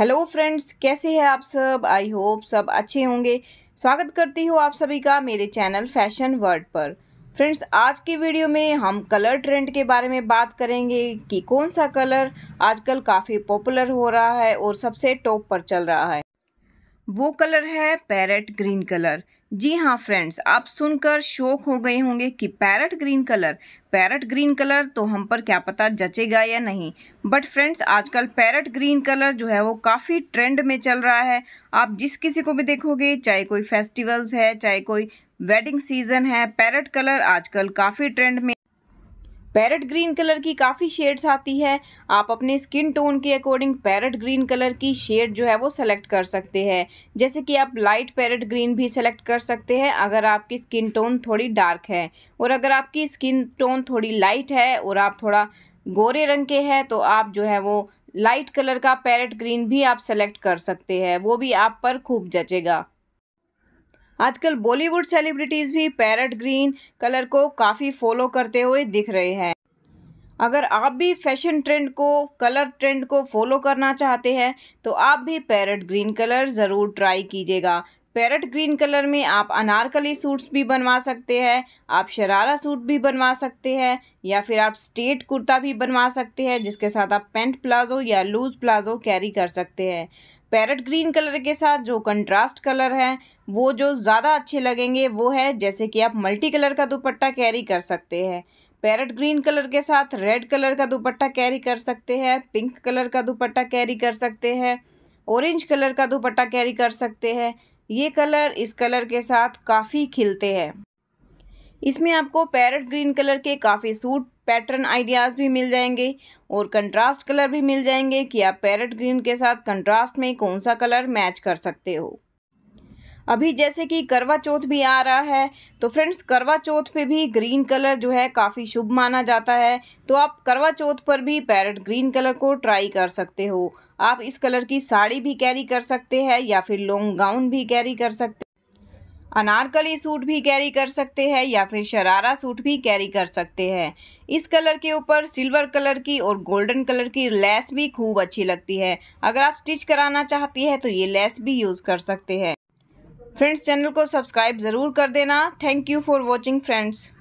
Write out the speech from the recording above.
hello friends कैसे हैं आप सब आई होप सब अच्छे होंगे स्वागत करती हूँ आप सभी का मेरे चैनल फैशन वर्ल्ड पर फ्रेंड्स आज की वीडियो में हम कलर ट्रेंड के बारे में बात करेंगे कि कौन सा कलर आजकल काफ़ी पॉपुलर हो रहा है और सबसे टॉप पर चल रहा है वो कलर है पैरट ग्रीन कलर जी हाँ फ्रेंड्स आप सुनकर शौक हो गए होंगे कि parrot green colour parrot green colour तो हम पर क्या पता जचेगा या नहीं बट फ्रेंड्स आजकल पैरट ग्रीन कलर जो है वो काफ़ी ट्रेंड में चल रहा है आप जिस किसी को भी देखोगे चाहे कोई फेस्टिवल्स है चाहे कोई वेडिंग सीजन है पैरट कलर आजकल काफ़ी ट्रेंड में पैरट ग्रीन कलर की काफ़ी शेड्स आती है आप अपने स्किन टोन के अकॉर्डिंग पैरट ग्रीन कलर की शेड जो है वो सेलेक्ट कर सकते हैं जैसे कि आप लाइट पैरट ग्रीन भी सेलेक्ट कर सकते हैं अगर आपकी स्किन टोन थोड़ी डार्क है और अगर आपकी स्किन टोन थोड़ी लाइट है और आप थोड़ा गोरे रंग के हैं तो आप जो है वो लाइट कलर का पैरट ग्रीन भी आप सेलेक्ट कर सकते हैं वो भी आप पर खूब जचेगा आजकल बॉलीवुड सेलिब्रिटीज़ भी पैरट ग्रीन कलर को काफ़ी फॉलो करते हुए दिख रहे हैं अगर आप भी फैशन ट्रेंड को कलर ट्रेंड को फॉलो करना चाहते हैं तो आप भी पैरट ग्रीन कलर ज़रूर ट्राई कीजिएगा पैरट ग्रीन कलर में आप अनारकली सूट्स भी बनवा सकते हैं आप शरारा सूट भी बनवा सकते हैं या फिर आप स्टेट कुर्ता भी बनवा सकते हैं जिसके साथ आप पेंट प्लाजो या लूज़ प्लाजो कैरी कर सकते हैं पैरट ग्रीन कलर के साथ जो कंट्रास्ट कलर है वो जो ज़्यादा अच्छे लगेंगे वो है जैसे कि आप मल्टी कलर का दुपट्टा कैरी कर सकते हैं पैरट ग्रीन कलर के साथ रेड कलर का दुपट्टा कैरी कर सकते हैं पिंक कलर का दुपट्टा कैरी कर सकते हैं ऑरेंज कलर का दुपट्टा कैरी कर सकते हैं ये कलर इस कलर के साथ काफ़ी खिलते हैं इसमें आपको पैरट ग्रीन कलर के काफ़ी सूट पैटर्न आइडियाज़ भी मिल जाएंगे और कंट्रास्ट कलर भी मिल जाएंगे कि आप पैरट ग्रीन के साथ कंट्रास्ट में कौन सा कलर मैच कर सकते हो अभी जैसे कि करवा चौथ भी आ रहा है तो फ्रेंड्स करवा चौथ पे भी ग्रीन कलर जो है काफ़ी शुभ माना जाता है तो आप करवा चौथ पर भी पैरट ग्रीन कलर को ट्राई कर सकते हो आप इस कलर की साड़ी भी कैरी कर सकते हैं या फिर लॉन्ग गाउन भी कैरी कर सकते अनारकली सूट भी कैरी कर सकते हैं या फिर शरारा सूट भी कैरी कर सकते हैं इस कलर के ऊपर सिल्वर कलर की और गोल्डन कलर की लेस भी खूब अच्छी लगती है अगर आप स्टिच कराना चाहती है तो ये लेस भी यूज़ कर सकते हैं फ्रेंड्स चैनल को सब्सक्राइब ज़रूर कर देना thank you for watching friends